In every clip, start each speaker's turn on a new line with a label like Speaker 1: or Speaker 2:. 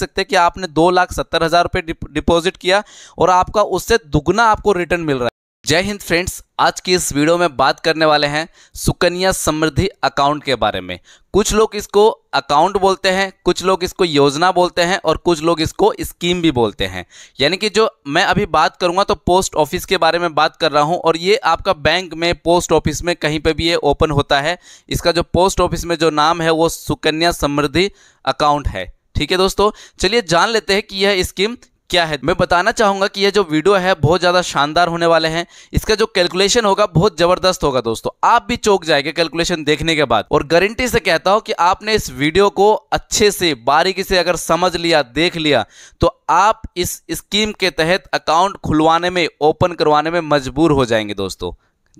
Speaker 1: सकते हैं कि आपने दो लाख सत्तर हज़ार रुपए डिपॉजिट किया और आपका उससे दुगना आपको रिटर्न मिल रहा है जय हिंद फ्रेंड्स आज की इस वीडियो में बात करने वाले हैं सुकन्या समृद्धि अकाउंट के बारे में कुछ लोग इसको अकाउंट बोलते हैं कुछ लोग इसको योजना बोलते हैं और कुछ लोग इसको स्कीम भी बोलते हैं यानी कि जो मैं अभी बात करूंगा तो पोस्ट ऑफिस के बारे में बात कर रहा हूं और ये आपका बैंक में पोस्ट ऑफिस में कहीं पर भी ये ओपन होता है इसका जो पोस्ट ऑफिस में जो नाम है वो सुकन्या समृद्धि अकाउंट है ठीक है दोस्तों चलिए जान लेते हैं कि यह स्कीम क्या है मैं बताना चाहूंगा कि यह जो वीडियो है बहुत ज़्यादा शानदार होने वाले हैं इसका जो कैलकुलेशन होगा बहुत ज़बरदस्त होगा दोस्तों आप भी चौक जाएंगे कैलकुलेशन देखने के बाद और गारंटी से कहता हूं कि आपने इस वीडियो को अच्छे से बारीकी से अगर समझ लिया देख लिया तो आप इस स्कीम के तहत अकाउंट खुलवाने में ओपन करवाने में मजबूर हो जाएंगे दोस्तों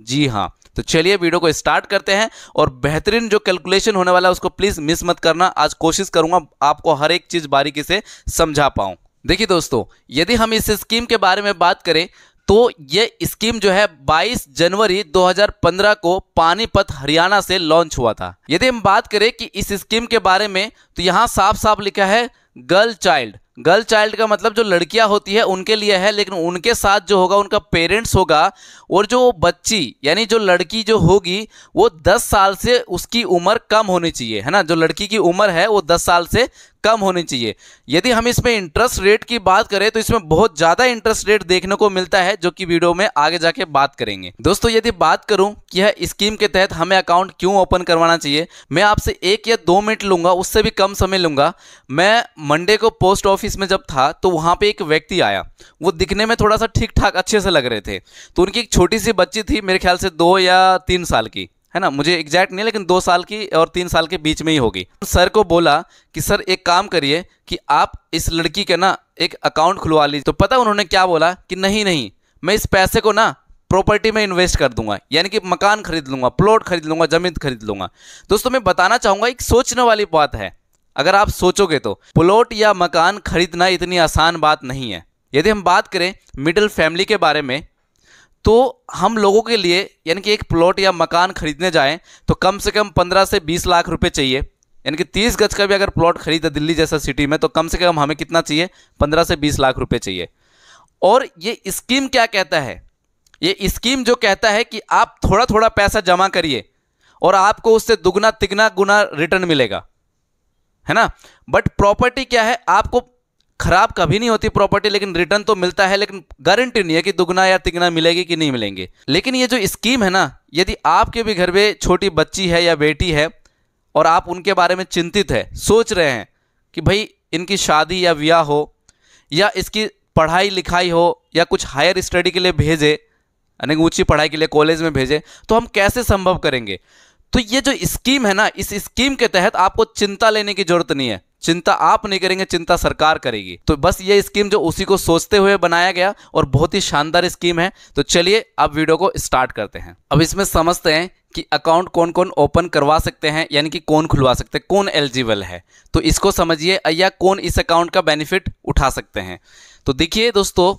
Speaker 1: जी हाँ तो चलिए वीडियो को स्टार्ट करते हैं और बेहतरीन जो कैलकुलेशन होने वाला है उसको प्लीज़ मिस मत करना आज कोशिश करूंगा आपको हर एक चीज़ बारीकी से समझा पाऊं देखिए दोस्तों यदि हम इस स्कीम के बारे में बात करें तो ये स्कीम जो है 22 जनवरी 2015 को पानीपत हरियाणा से लॉन्च हुआ था यदि हम बात करें कि इस स्कीम के बारे में तो यहां साफ साफ लिखा है गर्ल चाइल्ड गर्ल चाइल्ड का मतलब जो लड़कियां होती है उनके लिए है लेकिन उनके साथ जो होगा उनका पेरेंट्स होगा और जो बच्ची यानी जो लड़की जो होगी वो 10 साल से उसकी उम्र कम होनी चाहिए है ना जो लड़की की उम्र है वो 10 साल से कम होनी चाहिए यदि हम इसमें इंटरेस्ट रेट की बात करें तो इसमें बहुत ज़्यादा इंटरेस्ट रेट देखने को मिलता है जो कि वीडियो में आगे जाके बात करेंगे दोस्तों यदि बात करूं कि यह स्कीम के तहत हमें अकाउंट क्यों ओपन करवाना चाहिए मैं आपसे एक या दो मिनट लूंगा उससे भी कम समय लूंगा मैं मंडे को पोस्ट ऑफिस में जब था तो वहाँ पर एक व्यक्ति आया वो दिखने में थोड़ा सा ठीक ठाक अच्छे से लग रहे थे तो उनकी एक छोटी सी बच्ची थी मेरे ख्याल से दो या तीन साल की है ना मुझे एग्जैक्ट नहीं लेकिन दो साल की और तीन साल के बीच में ही होगी सर को बोला कि सर एक काम करिए कि आप इस लड़की के ना एक अकाउंट खुलवा लीजिए तो पता उन्होंने क्या बोला कि नहीं नहीं मैं इस पैसे को ना प्रॉपर्टी में इन्वेस्ट कर दूंगा यानी कि मकान खरीद लूँगा प्लॉट खरीद लूँगा जमीन खरीद लूंगा दोस्तों मैं बताना चाहूँगा एक सोचने वाली बात है अगर आप सोचोगे तो प्लॉट या मकान खरीदना इतनी आसान बात नहीं है यदि हम बात करें मिडिल फैमिली के बारे में तो हम लोगों के लिए यानी कि एक प्लॉट या मकान खरीदने जाएं तो कम से कम पंद्रह से बीस लाख रुपए चाहिए यानी कि तीस गज का भी अगर प्लॉट खरीदा दिल्ली जैसा सिटी में तो कम से कम हमें कितना चाहिए पंद्रह से बीस लाख रुपए चाहिए और ये स्कीम क्या कहता है ये स्कीम जो कहता है कि आप थोड़ा थोड़ा पैसा जमा करिए और आपको उससे दुगना तिगना गुना रिटर्न मिलेगा है ना बट प्रॉपर्टी क्या है आपको खराब कभी नहीं होती प्रॉपर्टी लेकिन रिटर्न तो मिलता है लेकिन गारंटी नहीं है कि दुगना या तिगना मिलेगी कि नहीं मिलेंगे लेकिन ये जो स्कीम है ना यदि आपके भी घर में छोटी बच्ची है या बेटी है और आप उनके बारे में चिंतित है सोच रहे हैं कि भाई इनकी शादी या ब्याह हो या इसकी पढ़ाई लिखाई हो या कुछ हायर स्टडी के लिए भेजे यानी ऊँची पढ़ाई के लिए कॉलेज में भेजे तो हम कैसे संभव करेंगे तो ये जो स्कीम है ना इस स्कीम के तहत आपको चिंता लेने की ज़रूरत नहीं है चिंता आप नहीं करेंगे चिंता सरकार करेगी तो बस ये स्कीम जो उसी को सोचते हुए बनाया गया और बहुत ही शानदार स्कीम है तो चलिए अब वीडियो को स्टार्ट करते हैं अब इसमें समझते हैं कि अकाउंट कौन कौन ओपन करवा सकते हैं यानी कि कौन खुलवा सकते हैं कौन एलिजिबल है तो इसको समझिए या कौन इस अकाउंट का बेनिफिट उठा सकते हैं तो देखिए दोस्तों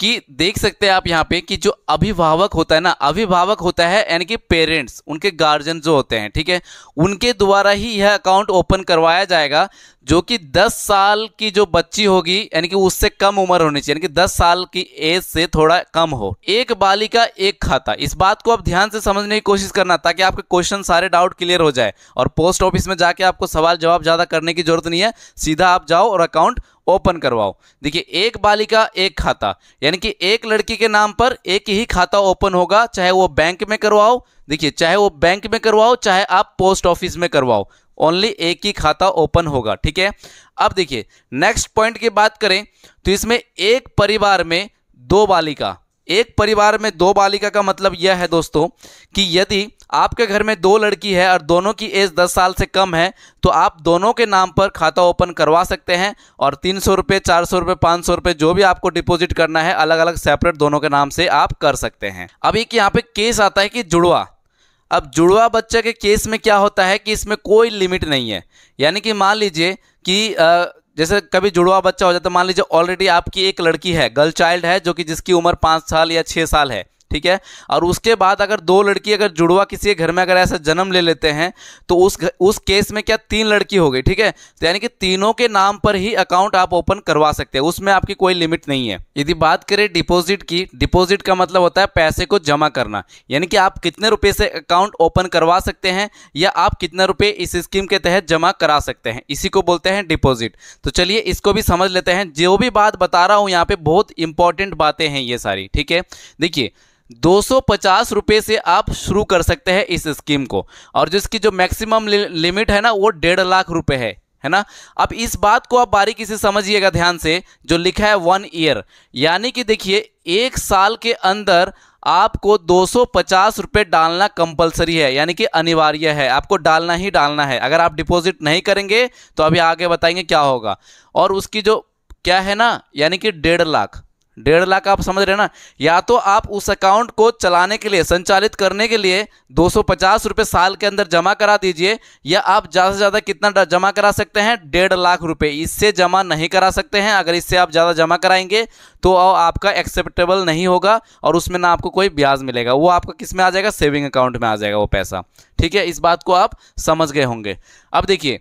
Speaker 1: कि देख सकते हैं आप यहाँ पे कि जो अभिभावक होता है ना अभिभावक होता है यानी कि पेरेंट्स उनके गार्जियन जो होते हैं ठीक है उनके द्वारा ही यह अकाउंट ओपन करवाया जाएगा जो कि 10 साल की जो बच्ची होगी यानी कि उससे कम उम्र होनी चाहिए यानी कि 10 साल की एज से थोड़ा कम हो एक बालिका एक खाता इस बात को आप ध्यान से समझने की कोशिश करना ताकि आपके क्वेश्चन सारे डाउट क्लियर हो जाए और पोस्ट ऑफिस में जाके आपको सवाल जवाब ज़्यादा करने की जरूरत नहीं है सीधा आप जाओ और अकाउंट ओपन करवाओ देखिए एक बालिका एक खाता यानी कि एक लड़की के नाम पर एक ही खाता ओपन होगा चाहे वो बैंक में करवाओ देखिए चाहे वो बैंक में करवाओ चाहे आप पोस्ट ऑफिस में करवाओ ओनली एक ही खाता ओपन होगा ठीक है अब देखिए नेक्स्ट पॉइंट की बात करें तो इसमें एक परिवार में दो बालिका एक परिवार में दो बालिका का मतलब यह है दोस्तों कि यदि आपके घर में दो लड़की है और दोनों की एज 10 साल से कम है तो आप दोनों के नाम पर खाता ओपन करवा सकते हैं और तीन सौ रुपये चार सौ रुपये पाँच सौ रुपये जो भी आपको डिपॉजिट करना है अलग अलग सेपरेट दोनों के नाम से आप कर सकते हैं अब एक यहाँ पे केस आता है कि जुड़वा अब जुड़वा बच्चा के केस में क्या होता है कि इसमें कोई लिमिट नहीं है यानी कि मान लीजिए कि आ, जैसे कभी जुड़वा बच्चा हो जाता तो है मान लीजिए ऑलरेडी आपकी एक लड़की है गर्ल चाइल्ड है जो कि जिसकी उम्र पाँच साल या छः साल है ठीक है और उसके बाद अगर दो लड़की अगर जुड़वा किसी घर में अगर ऐसा जन्म ले लेते हैं तो उस उस केस में क्या तीन लड़की हो गई ठीक है तो यानी कि तीनों के नाम पर ही अकाउंट आप ओपन करवा सकते हैं उसमें आपकी कोई लिमिट नहीं है यदि बात करें डिपॉजिट की डिपॉजिट का मतलब होता है पैसे को जमा करना यानी कि आप कितने रुपए से अकाउंट ओपन करवा सकते हैं या आप कितने रुपए इस स्कीम के तहत जमा करा सकते हैं इसी को बोलते हैं डिपॉजिट तो चलिए इसको भी समझ लेते हैं जो भी बात बता रहा हूँ यहाँ पे बहुत इंपॉर्टेंट बातें हैं ये सारी ठीक है देखिए दो सौ से आप शुरू कर सकते हैं इस स्कीम को और जिसकी जो मैक्सिमम लिमिट है ना वो डेढ़ लाख रुपए है है ना अब इस बात को आप बारीकी से समझिएगा ध्यान से जो लिखा है वन ईयर यानी कि देखिए एक साल के अंदर आपको दो सौ डालना कंपलसरी है यानी कि अनिवार्य है आपको डालना ही डालना है अगर आप डिपॉजिट नहीं करेंगे तो अभी आगे बताएंगे क्या होगा और उसकी जो क्या है ना यानी कि डेढ़ लाख डेढ़ लाख आप समझ रहे हैं ना या तो आप उस अकाउंट को चलाने के लिए संचालित करने के लिए दो सौ साल के अंदर जमा करा दीजिए या आप ज़्यादा से ज़्यादा कितना जमा करा सकते हैं डेढ़ लाख रुपए इससे जमा नहीं करा सकते हैं अगर इससे आप ज़्यादा जमा कराएंगे तो आपका एक्सेप्टेबल नहीं होगा और उसमें ना आपको कोई ब्याज मिलेगा वो आपका किस में आ जाएगा सेविंग अकाउंट में आ जाएगा वो पैसा ठीक है इस बात को आप समझ गए होंगे अब देखिए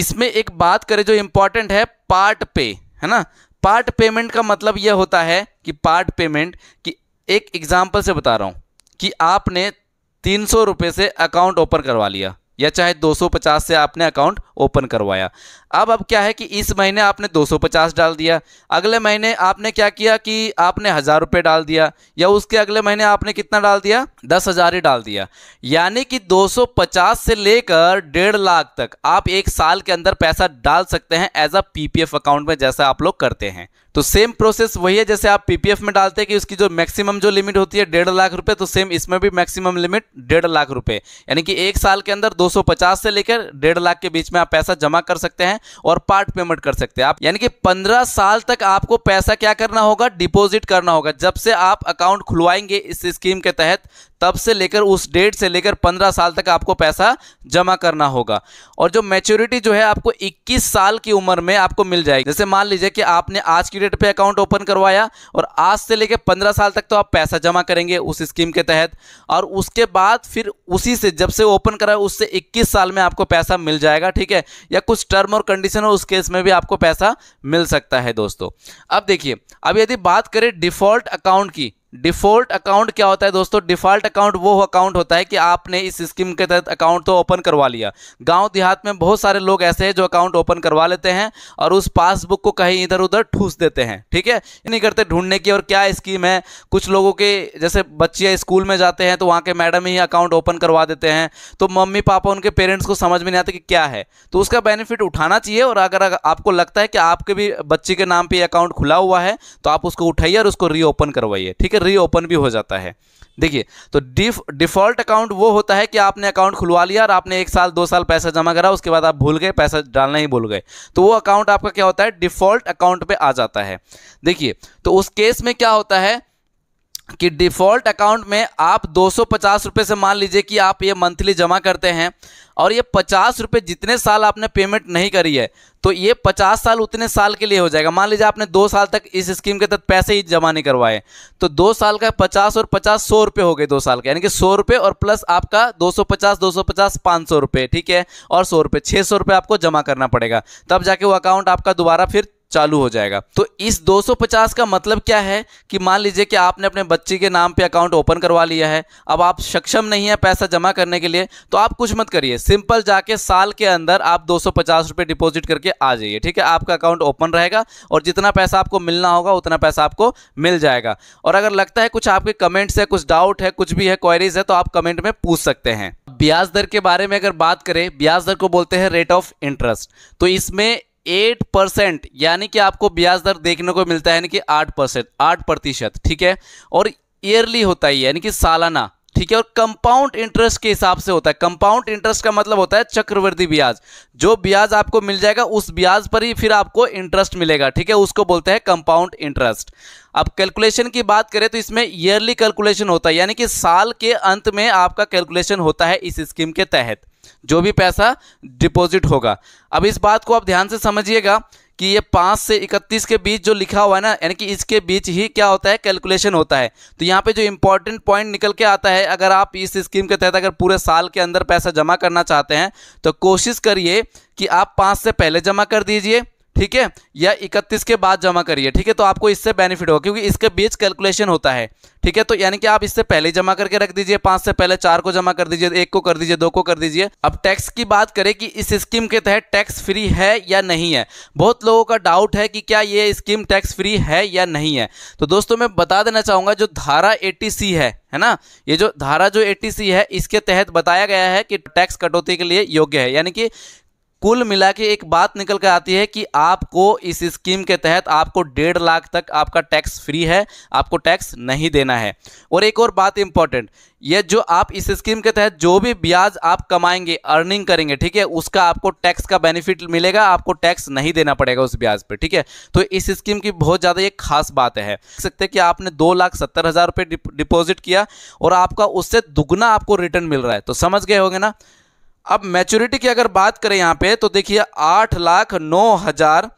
Speaker 1: इसमें एक बात करें जो इंपॉर्टेंट है पार्ट पे है ना पार्ट पेमेंट का मतलब यह होता है कि पार्ट पेमेंट कि एक एग्जाम्पल से बता रहा हूँ कि आपने तीन सौ से अकाउंट ओपन करवा लिया या चाहे 250 से आपने अकाउंट ओपन करवाया अब अब क्या है कि इस महीने आपने 250 डाल दिया अगले महीने आपने क्या किया कि आपने हज़ार रुपये डाल दिया या उसके अगले महीने आपने कितना डाल दिया दस हज़ार ही डाल दिया यानी कि 250 से लेकर डेढ़ लाख तक आप एक साल के अंदर पैसा डाल सकते हैं एज अ पीपीएफ अकाउंट में जैसा आप लोग करते हैं तो सेम प्रोसेस वही है जैसे आप पीपीएफ में डालते हैं कि उसकी जो मैक्सिमम जो लिमिट होती है डेढ़ लाख रुपए तो सेम इसमें भी मैक्सिमम लिमिट डेढ़ लाख रुपए यानी कि एक साल के अंदर 250 से लेकर डेढ़ लाख के बीच में आप पैसा जमा कर सकते हैं और पार्ट पेमेंट कर सकते हैं आप यानी कि पंद्रह साल तक आपको पैसा क्या करना होगा डिपोजिट करना होगा जब से आप अकाउंट खुलवाएंगे इस स्कीम के तहत तब से लेकर उस डेट से लेकर पंद्रह साल तक आपको पैसा जमा करना होगा और जो मैच्योरिटी जो है आपको इक्कीस साल की उम्र में आपको मिल जाएगी जैसे मान लीजिए कि आपने आज की डेट पर अकाउंट ओपन करवाया और आज से लेकर पंद्रह साल तक तो आप पैसा जमा करेंगे उस स्कीम के तहत और उसके बाद फिर उसी से जब से ओपन कराए उससे इक्कीस साल में आपको पैसा मिल जाएगा ठीक है या कुछ टर्म और कंडीशन हो उस केस में भी आपको पैसा मिल सकता है दोस्तों अब देखिए अब यदि बात करें डिफॉल्ट अकाउंट की डिफॉल्ट अकाउंट क्या होता है दोस्तों डिफॉल्ट अकाउंट वो अकाउंट होता है कि आपने इस स्कीम के तहत अकाउंट तो ओपन करवा लिया गांव देहात में बहुत सारे लोग ऐसे हैं जो अकाउंट ओपन करवा लेते हैं और उस पासबुक को कहीं इधर उधर ठूस देते हैं ठीक है नहीं करते ढूंढने की और क्या स्कीम है कुछ लोगों के जैसे बच्चे स्कूल में जाते हैं तो वहाँ के मैडम ही अकाउंट ओपन करवा देते हैं तो मम्मी पापा उनके पेरेंट्स को समझ में नहीं आते कि क्या है तो उसका बेनिफिट उठाना चाहिए और अगर आपको लगता है कि आपके भी बच्चे के नाम पर अकाउंट खुला हुआ है तो आप उसको उठाइए और उसको रीओपन करवाइए ठीक है रीओपन भी हो जाता है देखिए तो डिफ डिफ़ॉल्ट अकाउंट वो होता है कि आपने अकाउंट खुलवा लिया और आपने एक साल दो साल पैसा जमा करा उसके बाद आप भूल गए पैसा डालना ही भूल गए तो वो अकाउंट आपका क्या होता है डिफ़ॉल्ट अकाउंट पे आ जाता है देखिए तो उस केस में क्या होता है कि डिफ़ॉल्ट अकाउंट में आप दो सौ से मान लीजिए कि आप ये मंथली जमा करते हैं और ये पचास रुपये जितने साल आपने पेमेंट नहीं करी है तो ये पचास साल उतने साल के लिए हो जाएगा मान लीजिए आपने दो साल तक इस स्कीम के तहत पैसे ही जमा नहीं करवाए तो दो साल का पचास और पचास सौ रुपये हो गए दो साल के यानी कि सौ रुपये और प्लस आपका दो सौ पचास दो सौ पचास पाँच सौ रुपये ठीक है और सौ रुपये छः सौ रुपये आपको जमा करना पड़ेगा तब जाके वो अकाउंट आपका दोबारा फिर चालू हो जाएगा तो इस 250 का मतलब क्या है कि मान लीजिए कि आपने अपने बच्चे के नाम पे अकाउंट ओपन करवा लिया है अब आप सक्षम नहीं है पैसा जमा करने के लिए तो आप कुछ मत करिए सिंपल जाके साल के अंदर आप दो सौ डिपॉजिट करके आ जाइए ठीक है आपका अकाउंट ओपन रहेगा और जितना पैसा आपको मिलना होगा उतना पैसा आपको मिल जाएगा और अगर लगता है कुछ आपके कमेंट्स है कुछ डाउट है कुछ भी है क्वेरीज है तो आप कमेंट में पूछ सकते हैं ब्याज दर के बारे में अगर बात करें ब्याज दर को बोलते हैं रेट ऑफ इंटरेस्ट तो इसमें एट परसेंट यानी कि आपको ब्याज दर देखने को मिलता है यानी कि आठ परसेंट आठ प्रतिशत ठीक है और ईयरली होता ही यानी कि सालाना ठीक है और कंपाउंड इंटरेस्ट के हिसाब से होता है कंपाउंड इंटरेस्ट का मतलब होता है चक्रवृद्धि ब्याज जो ब्याज आपको मिल जाएगा उस ब्याज पर ही फिर आपको इंटरेस्ट मिलेगा ठीक है उसको बोलते हैं कंपाउंड इंटरेस्ट अब कैलकुलेशन की बात करें तो इसमें ईयरली कैलकुलेशन होता है यानी कि साल के अंत में आपका कैलकुलेशन होता है इस स्कीम के तहत जो भी पैसा डिपॉजिट होगा अब इस बात को आप ध्यान से समझिएगा कि ये पाँच से इकतीस के बीच जो लिखा हुआ है ना यानी कि इसके बीच ही क्या होता है कैलकुलेशन होता है तो यहाँ पे जो इंपॉर्टेंट पॉइंट निकल के आता है अगर आप इस स्कीम के तहत अगर पूरे साल के अंदर पैसा जमा करना चाहते हैं तो कोशिश करिए कि आप पाँच से पहले जमा कर दीजिए ठीक है या इकतीस के बाद जमा करिए ठीक है तो आपको इससे बेनिफिट होगा क्योंकि इसके बीच कैलकुलेशन होता है ठीक है तो यानी कि आप इससे पहले जमा करके रख दीजिए पांच से पहले चार को जमा कर दीजिए एक को कर दीजिए दो को कर दीजिए अब टैक्स की बात करें कि इस स्कीम के तहत टैक्स फ्री है या नहीं है बहुत लोगों का डाउट है कि क्या ये स्कीम टैक्स फ्री है या नहीं है तो दोस्तों मैं बता देना चाहूंगा जो धारा ए है है ना ये जो धारा जो ए है इसके तहत बताया गया है कि टैक्स कटौती के लिए योग्य है यानी कि कुल मिला के एक बात निकल कर आती है कि आपको इस स्कीम के तहत आपको डेढ़ लाख तक आपका टैक्स फ्री है आपको टैक्स नहीं देना है और एक और बात इंपॉर्टेंट ये जो आप इस स्कीम के तहत जो भी ब्याज आप कमाएंगे अर्निंग करेंगे ठीक है उसका आपको टैक्स का बेनिफिट मिलेगा आपको टैक्स नहीं देना पड़ेगा उस ब्याज पे ठीक है तो इस स्कीम की बहुत ज़्यादा एक खास बात है सकते हैं कि आपने दो लाख सत्तर हज़ार रुपये डिपॉजिट किया और आपका उससे दुगना आपको रिटर्न मिल रहा है तो समझ गए होंगे ना अब मैच्योरिटी की अगर बात करें यहाँ पे तो देखिए आठ लाख नौ हज़ार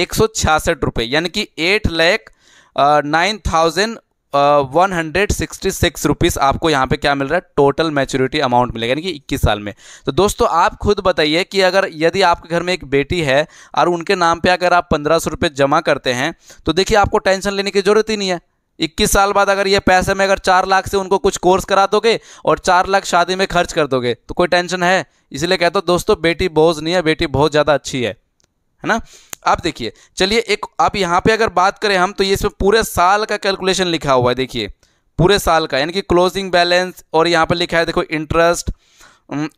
Speaker 1: एक सौ छियासठ रुपये यानी कि eight lakh nine thousand one hundred sixty six rupees आपको यहाँ पे क्या मिल रहा है टोटल मैच्योरिटी अमाउंट मिलेगा यानी कि इक्कीस साल में तो दोस्तों आप खुद बताइए कि अगर यदि आपके घर में एक बेटी है और उनके नाम पे अगर आप पंद्रह सौ रुपये जमा करते हैं तो देखिए आपको टेंशन लेने की ज़रूरत ही नहीं है इक्कीस साल बाद अगर ये पैसे में अगर चार लाख से उनको कुछ कोर्स करा दोगे और चार लाख शादी में खर्च कर दोगे तो कोई टेंशन है इसलिए कहते हो दोस्तों बेटी बोझ नहीं है बेटी बहुत ज़्यादा अच्छी है है ना आप देखिए चलिए एक आप यहाँ पे अगर बात करें हम तो ये इसमें पूरे साल का कैलकुलेशन लिखा हुआ है देखिए पूरे साल का यानी कि क्लोजिंग बैलेंस और यहाँ पे लिखा है देखो interest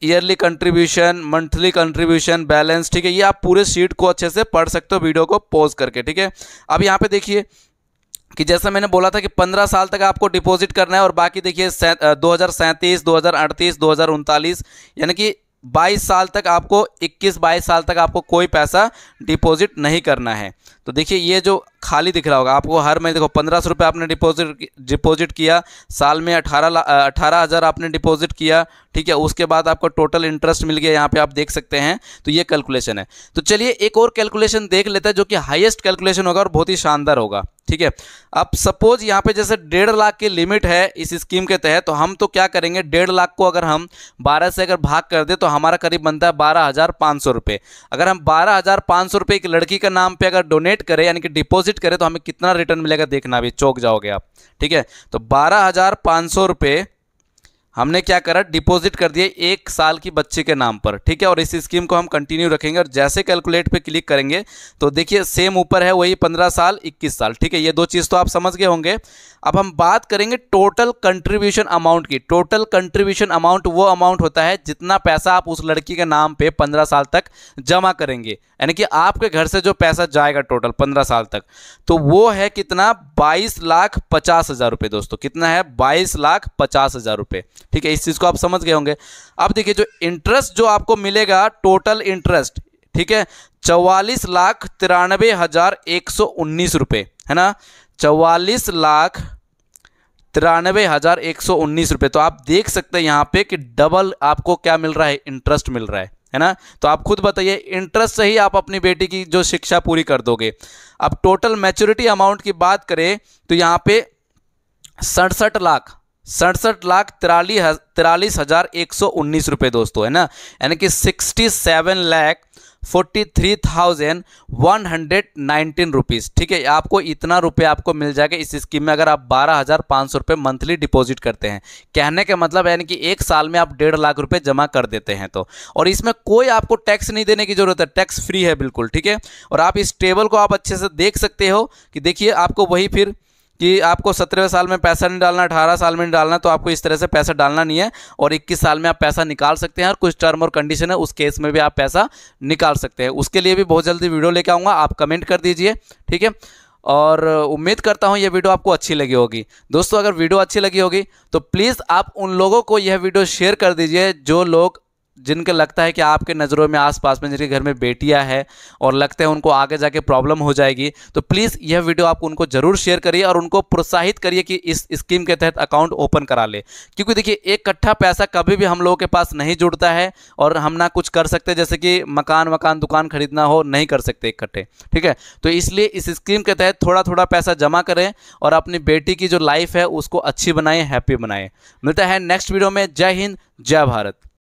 Speaker 1: yearly contribution monthly contribution balance ठीक है ये आप पूरे शीट को अच्छे से पढ़ सकते हो वीडियो को पॉज करके ठीक है अब यहाँ पे देखिए कि जैसा मैंने बोला था कि पंद्रह साल तक आपको डिपॉजिट करना है और बाकी देखिए दो हज़ार सैंतीस दो हज़ार अड़तीस दो हज़ार उनतालीस यानी कि बाईस साल तक आपको इक्कीस बाईस साल तक आपको कोई पैसा डिपॉजिट नहीं करना है तो देखिए ये जो खाली दिख रहा होगा आपको हर महीने देखो पंद्रह सौ रुपये आपने डिपॉजिट डिपॉजिट किया साल में अठारह अठारह हज़ार आपने डिपॉजिट किया ठीक है उसके बाद आपको टोटल इंटरेस्ट मिल गया यहाँ पे आप देख सकते हैं तो ये कैलकुलेशन है तो चलिए एक और कैलकुलेशन देख लेते हैं जो कि हाइस्ट कैलकुलेशन होगा और बहुत ही शानदार होगा ठीक है अब सपोज यहाँ पे जैसे डेढ़ लाख की लिमिट है इस स्कीम के तहत तो हम तो क्या करेंगे डेढ़ लाख को अगर हम बारह से अगर भाग कर दे तो हमारा करीब बनता है बारह हज़ार पाँच सौ रुपये अगर हम बारह हज़ार पाँच सौ रुपये एक लड़की का नाम पे अगर डोनेट इन्वेट करें यानी कि डिपॉजिट करें तो हमें कितना रिटर्न मिलेगा देखना अभी चौक जाओगे आप ठीक है तो बारह हज़ार पाँच सौ रुपये हमने क्या करा डिपॉजिट कर दिए एक साल की बच्चे के नाम पर ठीक है और इस स्कीम को हम कंटिन्यू रखेंगे और जैसे कैलकुलेट पे क्लिक करेंगे तो देखिए सेम ऊपर है वही पंद्रह साल इक्कीस साल ठीक है ये दो चीज़ तो आप समझ गए होंगे अब हम बात करेंगे टोटल कंट्रीब्यूशन अमाउंट की टोटल कंट्रीब्यूशन अमाउंट वो अमाउंट होता है जितना पैसा आप उस लड़की के नाम पे पंद्रह साल तक जमा करेंगे यानी कि आपके घर से जो पैसा जाएगा टोटल पंद्रह साल तक तो वो है कितना बाईस लाख पचास हज़ार रुपये दोस्तों कितना है बाईस लाख पचास हज़ार रुपये ठीक है इस चीज़ को आप समझ गए होंगे अब देखिए जो इंटरेस्ट जो आपको मिलेगा टोटल इंटरेस्ट ठीक है चौवालीस लाख तिरानबे हज़ार एक सौ उन्नीस रुपये है ना चौवालीस लाख तिरानवे हज़ार एक सौ उन्नीस रुपए तो आप देख सकते हैं यहाँ पे कि डबल आपको क्या मिल रहा है इंटरेस्ट मिल रहा है है ना तो आप खुद बताइए इंटरेस्ट से ही आप अपनी बेटी की जो शिक्षा पूरी कर दोगे अब टोटल मैच्योरिटी अमाउंट की बात करें तो यहाँ पे सड़सठ लाख सड़सठ लाख तिरालीस तिरालीस हज़ार एक सौ उन्नीस रुपये दोस्तों है ना यानी कि sixty seven lakh forty three thousand one hundred nineteen rupees ठीक है आपको इतना रुपये आपको मिल जाएगा इस स्कीम में अगर आप बारह हज़ार पाँच सौ रुपये मंथली डिपॉजिट करते हैं कहने का मतलब यानी कि एक साल में आप डेढ़ लाख रुपये जमा कर देते हैं तो और इसमें कोई आपको टैक्स नहीं देने की ज़रूरत है टैक्स फ्री है बिल्कुल ठीक है और आप इस टेबल को आप अच्छे से देख सकते हो कि देखिए आपको वही फिर कि आपको सत्रहवें साल में पैसा नहीं डालना अठारह साल में नहीं डालना तो आपको इस तरह से पैसा डालना नहीं है और इक्कीस साल में आप पैसा निकाल सकते हैं और कुछ टर्म और कंडीशन है उस केस में भी आप पैसा निकाल सकते हैं उसके लिए भी बहुत जल्दी वीडियो लेके आऊँगा आप कमेंट कर दीजिए ठीक है और उम्मीद करता हूँ यह वीडियो आपको अच्छी लगी होगी दोस्तों अगर वीडियो अच्छी लगी होगी तो प्लीज़ आप उन लोगों को यह वीडियो शेयर कर दीजिए जो लोग जिनके लगता है कि आपके नज़रों में आसपास में जिनके घर में बेटियां हैं और लगते हैं उनको आगे जाके प्रॉब्लम हो जाएगी तो प्लीज़ यह वीडियो आप उनको ज़रूर शेयर करिए और उनको प्रोत्साहित करिए कि इस स्कीम के तहत अकाउंट ओपन करा ले क्योंकि देखिए एक कट्ठा पैसा कभी भी हम लोगों के पास नहीं जुड़ता है और हम ना कुछ कर सकते जैसे कि मकान वकान दुकान खरीदना हो नहीं कर सकते इकट्ठे ठीक है तो इसलिए इस स्कीम के तहत थोड़ा थोड़ा पैसा जमा करें और अपनी बेटी की जो लाइफ है उसको अच्छी बनाएं हैप्पी बनाएं मिलता है नेक्स्ट वीडियो में जय हिंद जय भारत